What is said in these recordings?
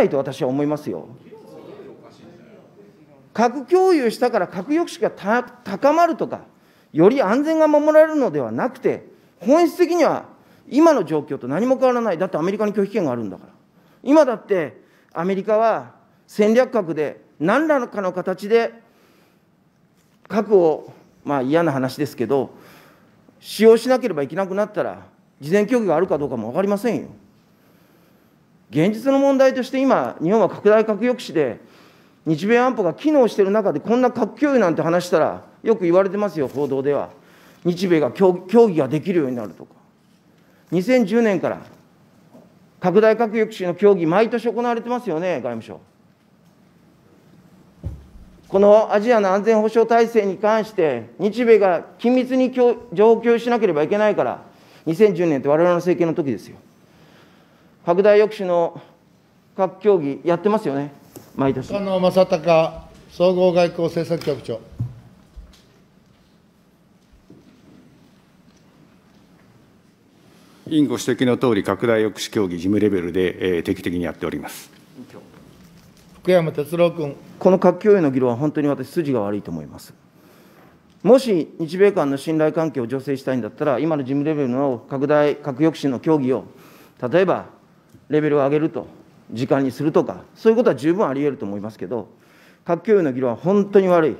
たいと私は思いますよ。核共有したから核抑止が高まるとか、より安全が守られるのではなくて、本質的には今の状況と何も変わらない、だってアメリカに拒否権があるんだから。今だってアメリカは戦略核で何らかの形で核を、まあ、嫌な話ですけど、使用しなければいけなくなったら、事前協議があるかどうかも分かりませんよ。現実の問題として今、日本は拡大核抑止で、日米安保が機能している中で、こんな核共有なんて話したら、よく言われてますよ、報道では。日米が協議ができるようになるとか。2010年から拡大核抑止の協議、毎年行われてますよね、外務省。このアジアの安全保障体制に関して、日米が緊密に情報共有しなければいけないから、2010年って我々の政権の時ですよ。拡大抑止の各協議やってますよね、毎年。野正隆総合外交政策局長。委員ご指摘のとおり、拡大抑止協議、事務レベルで、えー、定期的にやっております福山哲郎君。この核共有の議論は本当に私、筋が悪いと思います。もし日米間の信頼関係を醸成したいんだったら、今の事務レベルの拡大、核抑止の協議を、例えばレベルを上げると、時間にするとか、そういうことは十分あり得ると思いますけど、核共有の議論は本当に悪い、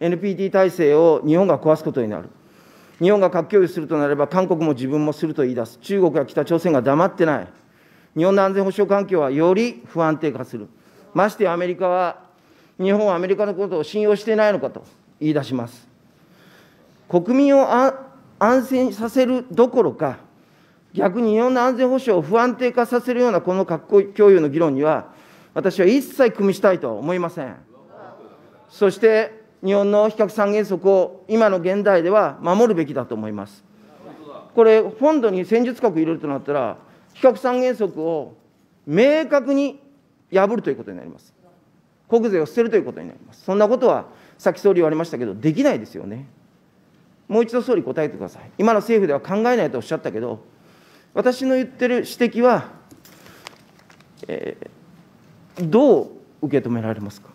NPT 体制を日本が壊すことになる、日本が核共有するとなれば、韓国も自分もすると言い出す、中国や北朝鮮が黙ってない、日本の安全保障環境はより不安定化する、ましてアメリカは、日本はアメリカのことを信用していないのかと言い出します。国民を安心させるどころか、逆に日本の安全保障を不安定化させるようなこの核共有の議論には、私は一切組みしたいとは思いません。そして、日本の非核三原則を今の現代では守るべきだと思います。これ、本土に戦術核入れるとなったら、非核三原則を明確に破るということになります。国税を捨てるということになります。そんなことは、さっき総理言われましたけど、できないですよね。もう一度総理答えてください。今の政府では考えないとおっしゃったけど、私の言ってる指摘は、えー、どう受け止められますか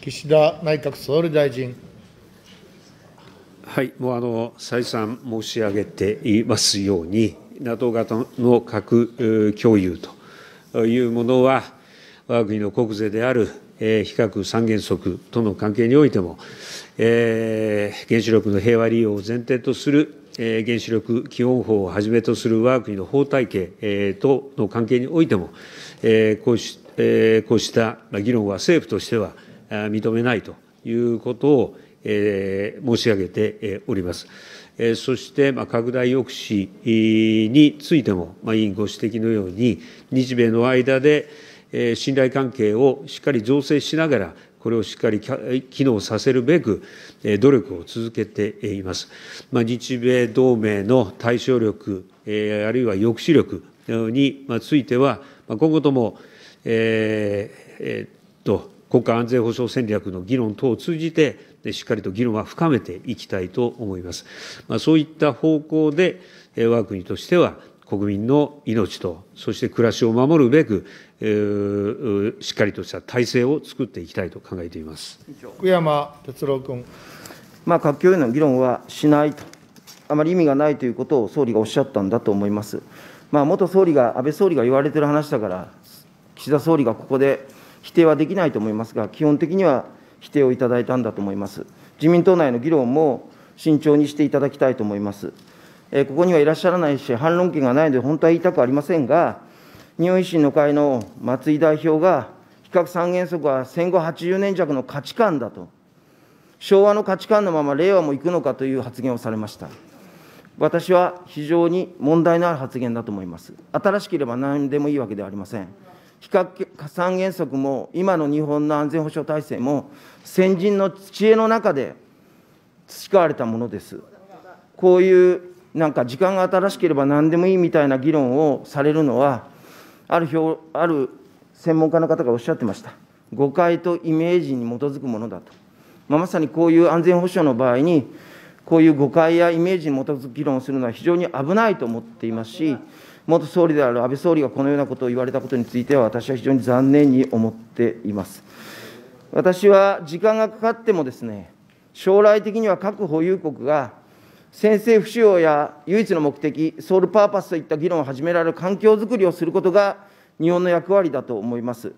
岸田内閣総理大臣。はい、もうあの再三申し上げていますように、NATO 型の核共有というものは、我が国の国税である非核三原則との関係においても、えー、原子力の平和利用を前提とする原子力基本法をはじめとする我が国の法体系との関係においても、こうした議論は政府としては認めないということを申し上げております。そして、拡大抑止についても、委員ご指摘のように、日米の間で信頼関係をしっかり醸成しながら、これをしっかり機能させるべく、努力を続けています。ま日米同盟の対処力、えあるいは抑止力については、今後とも、えー、っと、国家安全保障戦略の議論等を通じて、しっかりと議論は深めていきたいと思います。まそういった方向で、我が国としては、国民の命と、そして暮らしを守るべく、しっかりとした体制を作っていきたいと考えています福山哲郎君。まあ、閣僚への議論はしないと、あまり意味がないということを総理がおっしゃったんだと思います。まあ、元総理が、安倍総理が言われてる話だから、岸田総理がここで否定はできないと思いますが、基本的には否定をいただいたんだと思います。自民党内の議論も慎重にしていただきたいと思います。えここにはいらっしゃらないし、反論権がないので、本当は言いたくありませんが、日本維新の会の松井代表が、非核三原則は戦後80年弱の価値観だと、昭和の価値観のまま令和も行くのかという発言をされました。私は非常に問題のある発言だと思います。新しければ何でもいいわけではありません。非核三原則も、今の日本の安全保障体制も、先人の知恵の中で培われたものです。こういうなんか時間が新しければ何でもいいみたいな議論をされるのは、ある表ある専門家の方がおっしゃってました、誤解とイメージに基づくものだと、まあ、まさにこういう安全保障の場合に、こういう誤解やイメージに基づく議論をするのは非常に危ないと思っていますし、元総理である安倍総理がこのようなことを言われたことについては、私は非常に残念に思っています。私は時間がかかってもですね、将来的には核保有国が先制不使用や唯一の目的、ソウルパーパスといった議論を始められる環境づくりをすることが、日本の役割だと思います。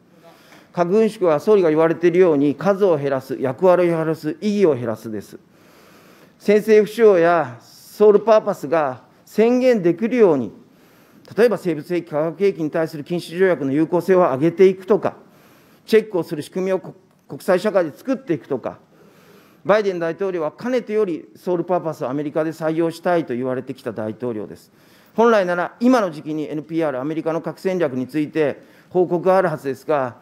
核軍縮は総理が言われているように、数を減らす、役割を減らす、意義を減らすです。先制不使用やソウルパーパスが宣言できるように、例えば生物兵器、化学兵器に対する禁止条約の有効性を上げていくとか、チェックをする仕組みを国際社会で作っていくとか、バイデン大統領はかねてよりソウルパーパスをアメリカで採用したいと言われてきた大統領です。本来なら今の時期に NPR、アメリカの核戦略について報告があるはずですが、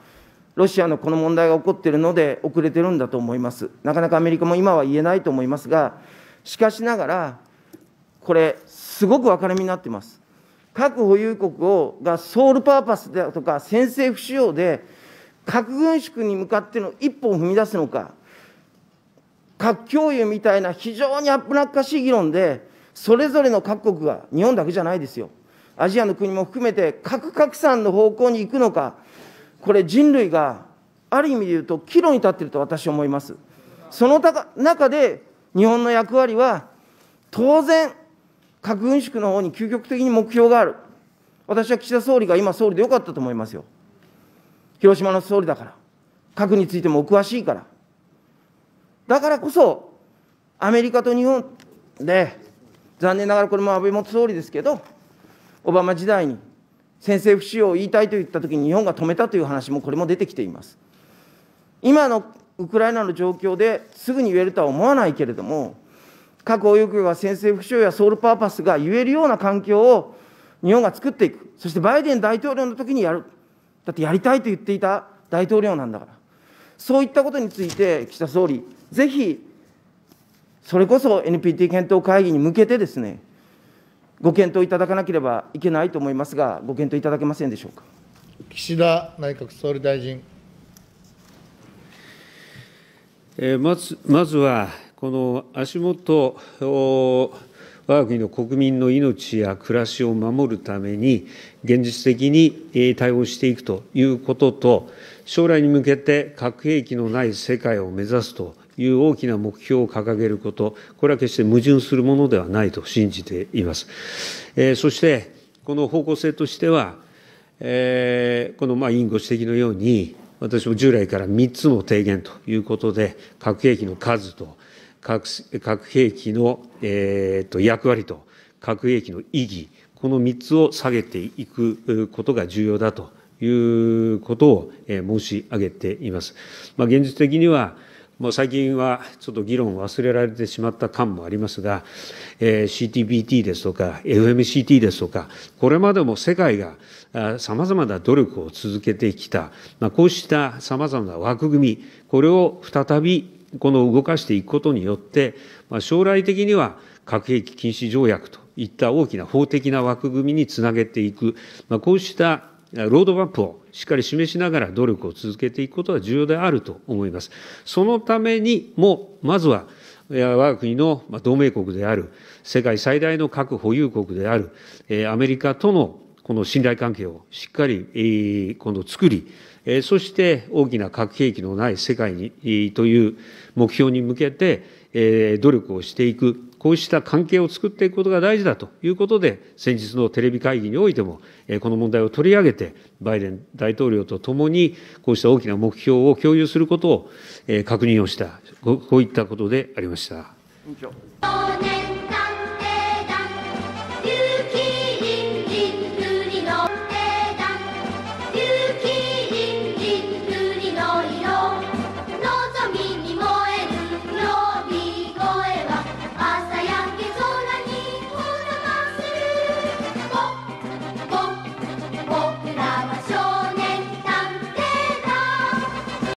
ロシアのこの問題が起こっているので遅れてるんだと思います。なかなかアメリカも今は言えないと思いますが、しかしながら、これ、すごく分かれ目になっています。核保有国をがソウルパーパスだとか、先制不使用で、核軍縮に向かっての一歩を踏み出すのか、核共有みたいな非常に危なっかしい議論で、それぞれの各国が、日本だけじゃないですよ、アジアの国も含めて、核拡散の方向に行くのか、これ、人類がある意味で言うと、岐路に立っていると私は思います。その中で、日本の役割は、当然、核軍縮の方に究極的に目標がある。私は岸田総理が今、総理でよかったと思いますよ。広島の総理だから、核についてもお詳しいから。だからこそ、アメリカと日本で、残念ながらこれも安倍元総理ですけど、オバマ時代に先制不使用を言いたいと言ったときに日本が止めたという話も、これも出てきています。今のウクライナの状況ですぐに言えるとは思わないけれども、核保有国が先制不使用やソウルパーパスが言えるような環境を日本が作っていく、そしてバイデン大統領の時にやる、だってやりたいと言っていた大統領なんだから、そういったことについて岸田総理、ぜひ、それこそ NPT 検討会議に向けてですね、ご検討いただかなければいけないと思いますが、ご検討いただけませんでしょうか。岸田内閣総理大臣。えー、まずまずは、この足元、我が国の国民の命や暮らしを守るために、現実的に対応していくということと、将来に向けて核兵器のない世界を目指すという大きな目標を掲げること、これは決して矛盾するものではないと信じています。えー、そして、この方向性としては、えー、このまあ委員ご指摘のように、私も従来から3つの提言ということで、核兵器の数と、核兵器の、えー、と役割と、核兵器の意義、この3つを下げていくことが重要だということを申し上げています。まあ、現実的には、もう最近はちょっと議論を忘れられてしまった感もありますが、えー、CTBT ですとか、FMCT ですとか、これまでも世界がさまざまな努力を続けてきた、まあ、こうしたさまざまな枠組み、これを再びこの動かしていくことによって、まあ、将来的には核兵器禁止条約といった大きな法的な枠組みにつなげていく、まあ、こうしたロードマップをしっかり示しながら努力を続けていくことは重要であると思います。そのためにも、まずは、我が国の同盟国である、世界最大の核保有国である、アメリカとのこの信頼関係をしっかり今度作り、そして大きな核兵器のない世界にという目標に向けて努力をしていくこうした関係を作っていくことが大事だということで、先日のテレビ会議においても、この問題を取り上げて、バイデン大統領とともに、こうした大きな目標を共有することを確認をした、こういったことでありました。